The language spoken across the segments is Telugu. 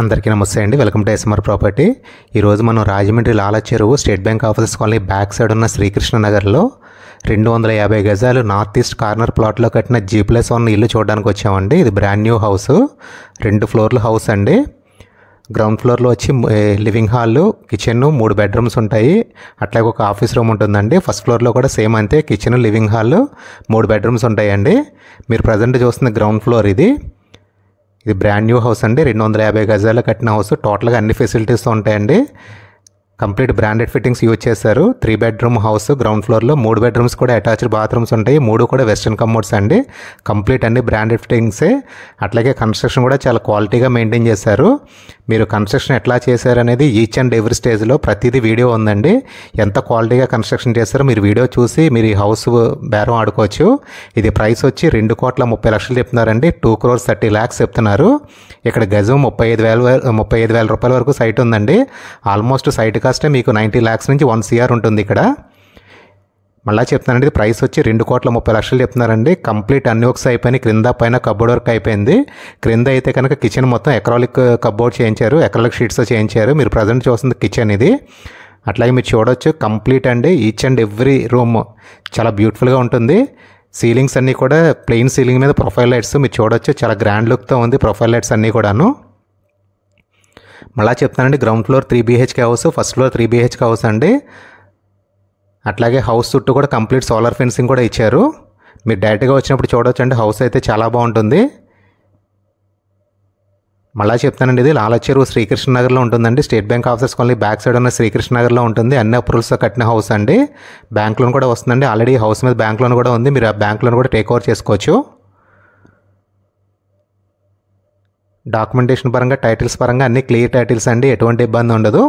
అందరికీ నమస్తే అండి వెల్కమ్ టు ఎస్ఎంఆర్ ప్రాపర్టీ ఈరోజు మనం Rajahmundry Lala Cheruvu state bank officers colony back side ఉన్న శ్రీకృష్ణ నగర్లో రెండు వందల యాభై గజాలు నార్త్ ఈస్ట్ కార్నర్ ప్లాట్లో కట్టిన జీ ప్లస్ వన్ ఇల్లు చూడడానికి వచ్చామండి ఇది బ్రాండ్ న్యూ హౌస్ రెండు ఫ్లోర్లు హౌస్ అండి గ్రౌండ్ ఫ్లోర్లో వచ్చి లివింగ్ హాల్ కిచెన్ మూడు బెడ్రూమ్స్ ఉంటాయి అట్లాగే ఒక ఆఫీస్ రూమ్ ఉంటుందండి ఫస్ట్ ఫ్లోర్లో కూడా సేమ్ అంతే కిచెన్ లివింగ్ హాల్ మూడు బెడ్రూమ్స్ ఉంటాయండి మీరు ప్రజెంట్ చూస్తున్న గ్రౌండ్ ఫ్లోర్ ఇది ఇది బ్రాండ్ న్యూ హౌస్ అండి రెండు వందల యాభై గజాలు కట్టిన హౌస్ టోటల్గా అన్ని ఫెసిలిటీస్ ఉంటాయండి కంప్లీట్ బ్రాండెడ్ ఫిట్టింగ్స్ యూజ్ చేశారు త్రీ బెడ్రూమ్ హౌస్ గ్రౌండ్ ఫ్లోర్లో మూడు బెడ్రూమ్స్ కూడా అటాచ్డ్ బాత్రూమ్స్ ఉంటాయి మూడు కూడా వెస్ట్రన్ కమోడ్స్ అండి కంప్లీట్ అన్ని బ్రాండెడ్ ఫిట్టింగ్సే అట్లాగే కన్స్ట్రక్షన్ కూడా చాలా క్వాలిటీగా మెయింటైన్ చేశారు మీరు కన్స్ట్రక్షన్ ఎట్లా చేశారనేది ఈచ్ అండ్ ఎవ్రీ స్టేజ్లో ప్రతిదీ వీడియో ఉందండి ఎంత క్వాలిటీగా కన్స్ట్రక్షన్ చేశారో మీరు వీడియో చూసి మీరు ఈ హౌస్ బేరం ఆడుకోవచ్చు ఇది ప్రైస్ వచ్చి రెండు కోట్ల ముప్పై లక్షలు చెప్తున్నారండి టూ క్రోర్స్ థర్టీ ల్యాక్స్ చెప్తున్నారు ఇక్కడ గజం ముప్పై ఐదు వేల ముప్పై ఐదు వేల రూపాయల వరకు సైట్ ఉందండి ఆల్మోస్ట్ సైట్ కాస్టే మీకు నైంటీ ల్యాక్స్ నుంచి వన్ సిఆర్ ఉంటుంది ఇక్కడ మళ్ళీ చెప్తున్నానండి ఇది ప్రైస్ వచ్చి రెండు కోట్ల ముప్పై లక్షలు చెప్తున్నారండి కంప్లీట్ అన్ని వర్క్స్ అయిపోయినాయి క్రింద పైన కబ్బోర్డ్ వర్క్ అయిపోయింది క్రింద అయితే కనుక కిచెన్ మొత్తం ఎక్రాలిక్ కబ్బోర్డ్ uh, చేయించారు ఎక్రాలిక్ షీట్స్ చేయించారు మీరు ప్రజెంట్ చూస్తుంది కిచెన్ ఇది అట్లాగే మీరు చూడొచ్చు కంప్లీట్ అండి ఈచ్ అండ్ ఎవ్రీ రూమ్ చాలా బ్యూటిఫుల్గా ఉంటుంది సీలింగ్స్ అన్నీ కూడా ప్లెయిన్ సీలింగ్ మీద ప్రొఫైల్ లైట్స్ మీరు చూడొచ్చు చాలా గ్రాండ్ లుక్తో ఉంది ప్రొఫైల్ లైట్స్ అన్నీ కూడాను మళ్ళీ చెప్తానండి ground floor three BHK house first floor three BHK house అండి అట్లాగే హౌస్ చుట్టూ కూడా కంప్లీట్ సోలార్ ఫెన్సింగ్ కూడా ఇచ్చారు మీరు డైరెక్ట్గా వచ్చినప్పుడు చూడవచ్చండి హౌస్ అయితే చాలా బాగుంటుంది మళ్ళీ చెప్తానండి ఇది లాలచెరు శ్రీకృష్ణ నగర్లో ఉంటుందండి స్టేట్ బ్యాంక్ ఆఫీస్ కొన్ని బ్యాక్ సైడ్ ఉన్న శ్రీకృష్ణ నగర్లో ఉంటుంది అన్ని అప్రూవల్స్తో కట్టిన హౌస్ అండి బ్యాంక్ లోన్ కూడా వస్తుందండి ఆల్రెడీ హౌస్ మీద బ్యాంక్ లోన్ కూడా ఉంది మీరు ఆ బ్యాంక్ లోన్ కూడా టేక్ ఓవర్ చేసుకోవచ్చు డాక్యుమెంటేషన్ పరంగా టైటిల్స్ పరంగా అన్ని క్లియర్ టైటిల్స్ అండి ఎటువంటి ఇబ్బంది ఉండదు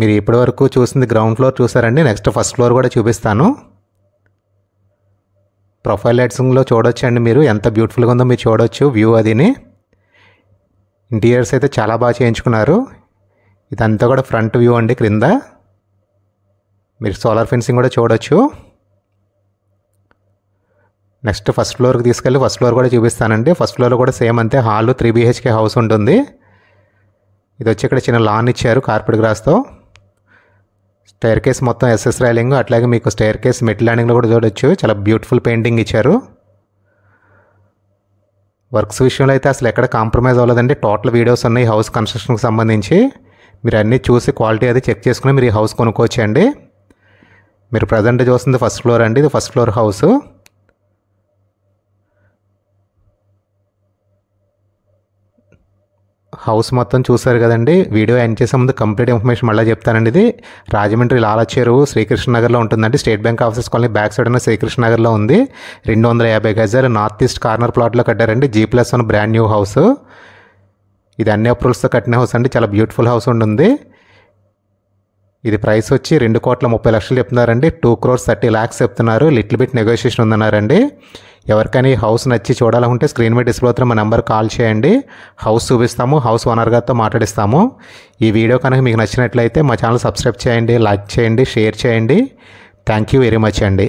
మీరు ఇప్పటి వరకు చూసింది గ్రౌండ్ ఫ్లోర్ చూసారండి నెక్స్ట్ ఫస్ట్ ఫ్లోర్ కూడా చూపిస్తాను ప్రొఫైల్ లైట్స్లో చూడవచ్చు అండి మీరు ఎంత బ్యూటిఫుల్గా ఉందో మీరు చూడొచ్చు వ్యూ అదిని ఇంటీరియర్స్ అయితే చాలా బాగా చేయించుకున్నారు ఇదంతా కూడా ఫ్రంట్ వ్యూ అండి క్రింద మీరు సోలార్ ఫెన్సింగ్ కూడా చూడొచ్చు నెక్స్ట్ ఫస్ట్ ఫ్లోర్కి తీసుకెళ్ళి ఫస్ట్ ఫ్లోర్ కూడా చూపిస్తానండి ఫస్ట్ ఫ్లోర్లో కూడా సేమ్ అంతే హాల్ త్రీ బీహెచ్కే హౌస్ ఉంటుంది ఇది వచ్చి ఇక్కడ చిన్న లాన్ ఇచ్చారు కార్పెట్ గ్రాస్తో స్టైర్ కేస్ మొత్తం ఎస్ఎస్ రైలింగ్ అట్లాగే మీకు స్టైర్ కేస్ మెట్ ల్యాండింగ్లో కూడా చూడొచ్చు చాలా బ్యూటిఫుల్ పెయింటింగ్ ఇచ్చారు వర్క్స్ విషయంలో అయితే అసలు ఎక్కడ కాంప్రమైజ్ అవ్వలేదండి టోటల్ వీడియోస్ ఉన్నాయి హౌస్ కన్స్ట్రక్షన్కి సంబంధించి మీరు అన్నీ చూసి క్వాలిటీ అది చెక్ చేసుకుని మీరు ఈ హౌస్ కొనుక్కోవచ్చు అండి మీరు ప్రజెంట్ చూస్తుంది ఫస్ట్ ఫ్లోర్ అండి ఇది ఫస్ట్ ఫ్లోర్ హౌస్ హౌస్ మొత్తం చూసారు కదండి వీడియో ఎండ్ చేసే ముందు కంప్లీట్ ఇన్ఫర్మేషన్ మళ్ళీ చెప్తానండి ఇది రాజమండ్రి లాలా శ్రీకృష్ణ నగర్లో ఉంటుందండి state bank offices colony back side ఉన్న శ్రీకృష్ణ నగర్లో ఉంది రెండు వందల యాభై గజాలు నార్త్ ఈస్ట్ కార్నర్ ప్లాట్లో కట్టారండి G plus one brand new house ఇది అన్ని అప్రూవల్స్తో కట్టిన హౌస్ అండి చాలా బ్యూటిఫుల్ హౌస్ ఉంటుంది ఇది ప్రైస్ వచ్చి రెండు కోట్ల ముప్పై లక్షలు చెప్తున్నారండి టూ క్రోర్స్ థర్టీ ల్యాక్స్ చెప్తున్నారు లిటిల్ బిట్ నెగోషియేషన్ ఉందన్నారండి ఎవరికైనా హౌస్ నచ్చి చూడాలనుకుంటే స్క్రీన్ మీద డిస్ప్లే అవుతున్న మా నెంబర్ కాల్ చేయండి హౌస్ చూపిస్తాము హౌస్ ఓనర్ గారితో మాట్లాడిస్తాము ఈ వీడియో కనుక మీకు నచ్చినట్లయితే మా ఛానల్ సబ్స్క్రైబ్ చేయండి లైక్ చేయండి షేర్ చేయండి థ్యాంక్ యూ వెరీ మచ్ అండి